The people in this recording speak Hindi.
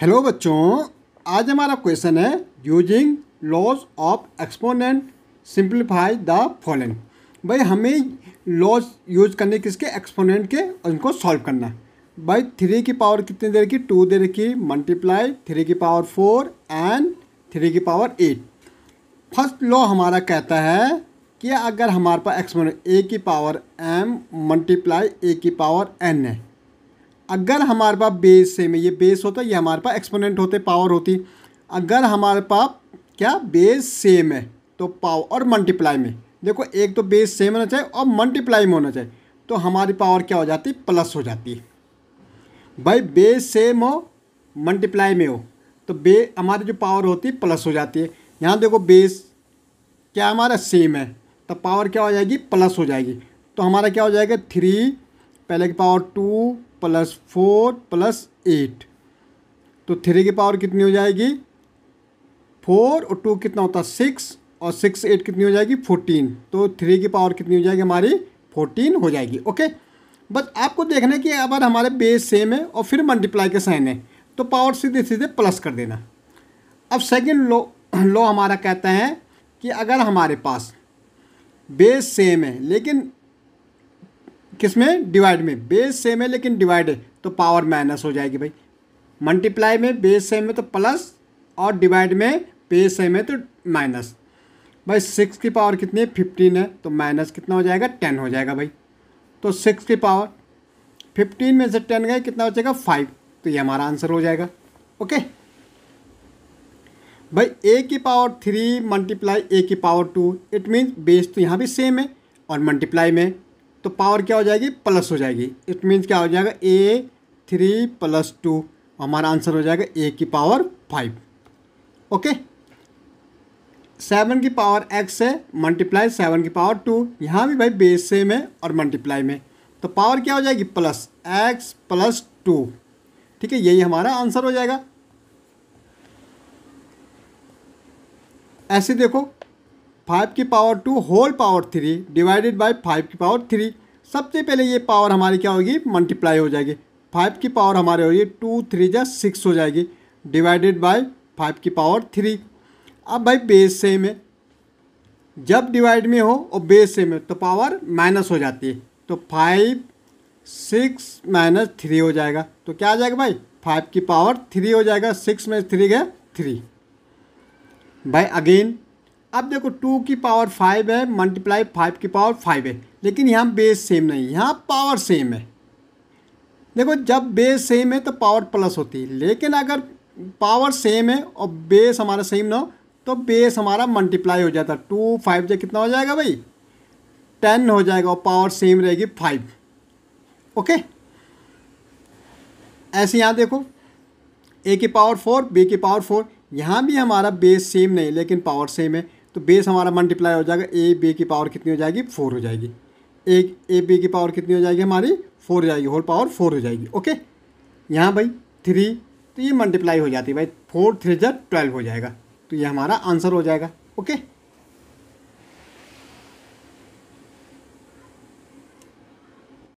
हेलो बच्चों आज हमारा क्वेश्चन है using laws of exponent simplify the following भाई हमें लॉज यूज करने किसके एक्सपोनेंट के उनको सॉल्व करना भाई थ्री की पावर कितनी दे रखी टू दे रखी मल्टीप्लाई थ्री की पावर फोर एंड थ्री की पावर एट फर्स्ट लॉ हमारा कहता है कि अगर हमारे पास एक्सपोनेंट ए की पावर एम मल्टीप्लाई ए की पावर एन है अगर हमारे पास बेस सेम है ये बेस होता है ये हमारे पास एक्सपोनेंट होते पावर होती अगर हमारे पास क्या बेस सेम है तो पावर और मल्टीप्लाई में देखो एक तो बेस सेम होना चाहिए और मल्टीप्लाई में होना चाहिए तो हमारी पावर क्या हो जाती है प्लस हो जाती है भाई बेस सेम हो मल्टीप्लाई में हो तो बे हमारी जो पावर होती है प्लस हो जाती है यहाँ देखो बेस क्या हमारा सेम है तो पावर क्या हो जाएगी प्लस हो जाएगी तो हमारा क्या हो जाएगा थ्री पहले की power two plus four plus eight तो थ्री की पावर कितनी हो जाएगी फोर और टू कितना होता है सिक्स और सिक्स एट कितनी हो जाएगी फोर्टीन तो थ्री की पावर कितनी हो जाएगी हमारी फोर्टीन हो जाएगी ओके बस आपको देखना कि अगर हमारे बेस सेम है और फिर मल्टीप्लाई के साइन है तो पावर सीधे सीधे प्लस कर देना अब सेकेंड लो लो हमारा कहता है कि अगर हमारे पास बेस सेम है लेकिन किस में डिवाइड में बेस सेम है लेकिन डिवाइड है तो पावर माइनस हो जाएगी भाई मल्टीप्लाई में बेस सेम है तो प्लस और डिवाइड में बेस सेम है तो माइनस भाई सिक्स की पावर कितनी है फिफ्टीन है तो माइनस कितना हो जाएगा टेन हो जाएगा भाई तो सिक्स की पावर फिफ्टीन में से टेन गए कितना हो जाएगा फाइव तो ये हमारा आंसर हो जाएगा ओके भाई ए की पावर थ्री मल्टीप्लाई ए की power two it means base तो यहाँ भी सेम है और मल्टीप्लाई में तो पावर क्या हो जाएगी प्लस हो जाएगी इट मीन्स क्या हो जाएगा ए थ्री प्लस टू हमारा आंसर हो जाएगा ए की पावर फाइव ओके सेवन की पावर एक्स से मल्टीप्लाई सेवन की पावर टू यहाँ भी भाई बेस सेम है और मल्टीप्लाई में तो पावर क्या हो जाएगी प्लस एक्स प्लस टू ठीक है यही हमारा आंसर हो जाएगा ऐसे देखो फाइव की power two whole power three divided by five की पावर थ्री सबसे पहले ये पावर हमारी क्या होगी मल्टीप्लाई हो जाएगी फाइव की पावर हमारे होगी टू थ्री या सिक्स हो जाएगी डिवाइडेड बाय फाइव की पावर थ्री अब भाई बेस सेम है जब डिवाइड में हो और बेस सेम है तो पावर माइनस हो जाती है तो फाइव सिक्स माइनस थ्री हो जाएगा तो क्या आ जाएगा भाई फाइव की पावर थ्री हो जाएगा सिक्स में थ्री गए थ्री भाई अगेन अब देखो टू की पावर फाइव है मल्टीप्लाई फाइव की पावर फाइव है लेकिन यहाँ बेस सेम नहीं यहाँ पावर सेम है देखो जब बेस सेम है तो पावर प्लस होती है लेकिन अगर पावर सेम है और बेस हमारा सेम ना हो तो बेस हमारा मल्टीप्लाई हो जाता है टू फाइव जो कितना हो जाएगा भाई टेन हो जाएगा और पावर सेम रहेगी फाइव ओके ऐसे यहाँ देखो ए की पावर फोर बी की पावर फोर यहाँ भी हमारा बेस सेम नहीं लेकिन पावर सेम है तो बेस हमारा मल्टीप्लाई हो जाएगा ए बी की पावर कितनी हो जाएगी फोर हो जाएगी एक ए बी की पावर कितनी हो जाएगी हमारी फोर हो जाएगी होल पावर फोर हो जाएगी ओके यहाँ भाई थ्री तो ये मल्टीप्लाई हो जाती है भाई फोर थ्री जर ट्वेल्व हो जाएगा तो ये हमारा आंसर हो जाएगा ओके